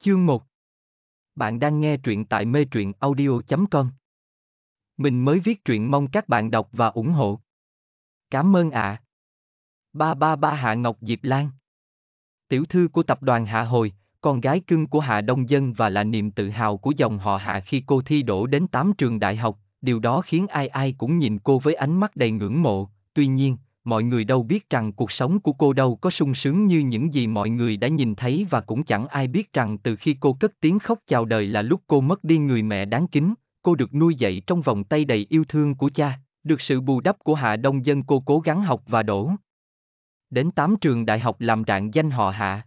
Chương 1 Bạn đang nghe truyện tại mê truyện audio.com Mình mới viết truyện mong các bạn đọc và ủng hộ. Cảm ơn ạ. À. Ba ba ba Hạ Ngọc Diệp Lan Tiểu thư của tập đoàn Hạ Hồi, con gái cưng của Hạ Đông Dân và là niềm tự hào của dòng họ Hạ khi cô thi đổ đến 8 trường đại học, điều đó khiến ai ai cũng nhìn cô với ánh mắt đầy ngưỡng mộ, tuy nhiên, mọi người đâu biết rằng cuộc sống của cô đâu có sung sướng như những gì mọi người đã nhìn thấy và cũng chẳng ai biết rằng từ khi cô cất tiếng khóc chào đời là lúc cô mất đi người mẹ đáng kính, cô được nuôi dạy trong vòng tay đầy yêu thương của cha, được sự bù đắp của Hạ Đông Dân cô cố gắng học và đổ. Đến 8 trường đại học làm rạng danh họ Hạ.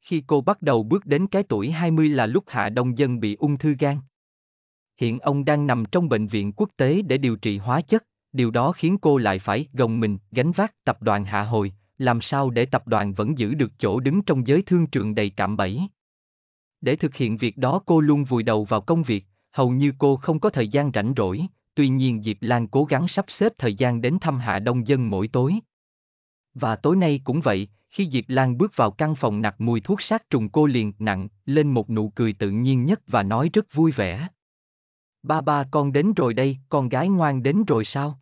Khi cô bắt đầu bước đến cái tuổi 20 là lúc Hạ Đông Dân bị ung thư gan. Hiện ông đang nằm trong bệnh viện quốc tế để điều trị hóa chất điều đó khiến cô lại phải gồng mình gánh vác tập đoàn hạ hồi, làm sao để tập đoàn vẫn giữ được chỗ đứng trong giới thương trường đầy cạm bẫy. Để thực hiện việc đó cô luôn vùi đầu vào công việc, hầu như cô không có thời gian rảnh rỗi, tuy nhiên Diệp Lan cố gắng sắp xếp thời gian đến thăm Hạ Đông Dân mỗi tối. Và tối nay cũng vậy, khi Diệp Lan bước vào căn phòng nặc mùi thuốc sát trùng cô liền nặng lên một nụ cười tự nhiên nhất và nói rất vui vẻ. Ba ba con đến rồi đây, con gái ngoan đến rồi sao?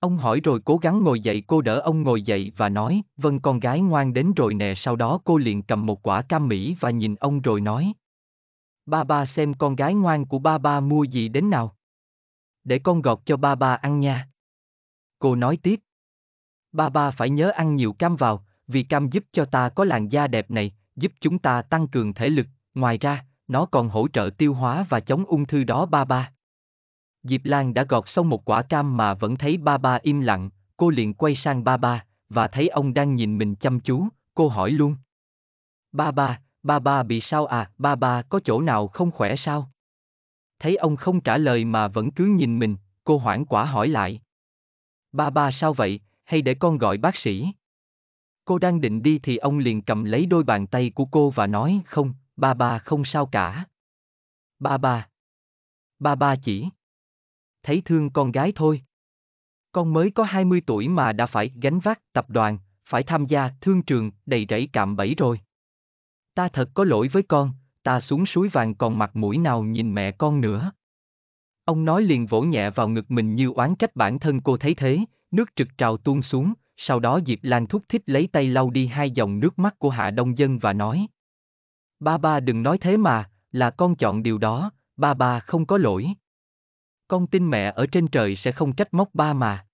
Ông hỏi rồi cố gắng ngồi dậy cô đỡ ông ngồi dậy và nói, vâng con gái ngoan đến rồi nè sau đó cô liền cầm một quả cam mỹ và nhìn ông rồi nói. Ba ba xem con gái ngoan của ba ba mua gì đến nào. Để con gọt cho ba ba ăn nha. Cô nói tiếp. Ba ba phải nhớ ăn nhiều cam vào, vì cam giúp cho ta có làn da đẹp này, giúp chúng ta tăng cường thể lực, ngoài ra, nó còn hỗ trợ tiêu hóa và chống ung thư đó ba ba. Diệp Lan đã gọt xong một quả cam mà vẫn thấy ba ba im lặng, cô liền quay sang ba ba, và thấy ông đang nhìn mình chăm chú, cô hỏi luôn. Ba ba, ba ba bị sao à, ba ba có chỗ nào không khỏe sao? Thấy ông không trả lời mà vẫn cứ nhìn mình, cô hoảng quả hỏi lại. Ba ba sao vậy, hay để con gọi bác sĩ? Cô đang định đi thì ông liền cầm lấy đôi bàn tay của cô và nói không, ba ba không sao cả. Ba ba. Ba ba chỉ thấy thương con gái thôi. Con mới có 20 tuổi mà đã phải gánh vác tập đoàn, phải tham gia thương trường đầy rẫy cạm bẫy rồi. Ta thật có lỗi với con, ta xuống suối vàng còn mặt mũi nào nhìn mẹ con nữa. Ông nói liền vỗ nhẹ vào ngực mình như oán trách bản thân cô thấy thế, nước trực trào tuôn xuống, sau đó Diệp Lan thúc thích lấy tay lau đi hai dòng nước mắt của Hạ Đông Dân và nói. Ba ba đừng nói thế mà, là con chọn điều đó, ba ba không có lỗi con tin mẹ ở trên trời sẽ không trách móc ba mà.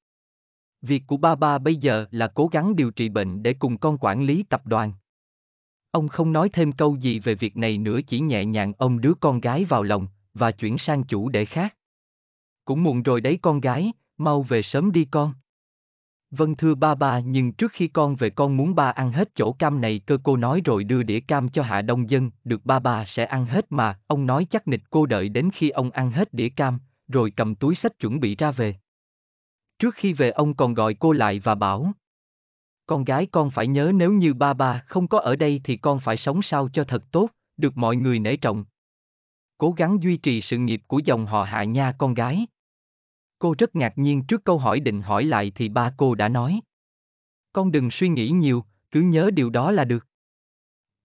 Việc của ba ba bây giờ là cố gắng điều trị bệnh để cùng con quản lý tập đoàn. Ông không nói thêm câu gì về việc này nữa chỉ nhẹ nhàng ông đứa con gái vào lòng, và chuyển sang chủ đề khác. Cũng muộn rồi đấy con gái, mau về sớm đi con. Vâng thưa ba ba nhưng trước khi con về con muốn ba ăn hết chỗ cam này cơ cô nói rồi đưa đĩa cam cho Hạ Đông Dân, được ba ba sẽ ăn hết mà, ông nói chắc nịch cô đợi đến khi ông ăn hết đĩa cam, rồi cầm túi sách chuẩn bị ra về. Trước khi về ông còn gọi cô lại và bảo. Con gái con phải nhớ nếu như ba ba không có ở đây thì con phải sống sao cho thật tốt, được mọi người nể trọng. Cố gắng duy trì sự nghiệp của dòng họ hạ nha con gái. Cô rất ngạc nhiên trước câu hỏi định hỏi lại thì ba cô đã nói. Con đừng suy nghĩ nhiều, cứ nhớ điều đó là được.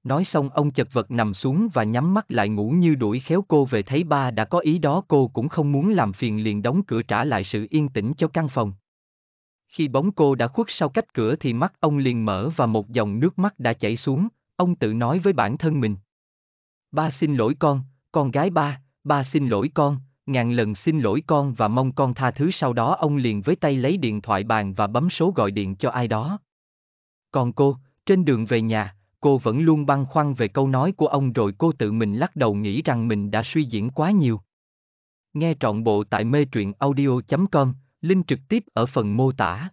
Nói xong ông chật vật nằm xuống và nhắm mắt lại ngủ như đuổi khéo cô về thấy ba đã có ý đó cô cũng không muốn làm phiền liền đóng cửa trả lại sự yên tĩnh cho căn phòng. Khi bóng cô đã khuất sau cách cửa thì mắt ông liền mở và một dòng nước mắt đã chảy xuống, ông tự nói với bản thân mình. Ba xin lỗi con, con gái ba, ba xin lỗi con, ngàn lần xin lỗi con và mong con tha thứ sau đó ông liền với tay lấy điện thoại bàn và bấm số gọi điện cho ai đó. Còn cô, trên đường về nhà, Cô vẫn luôn băn khoăn về câu nói của ông rồi cô tự mình lắc đầu nghĩ rằng mình đã suy diễn quá nhiều. Nghe trọn bộ tại mê truyện audio.com, link trực tiếp ở phần mô tả.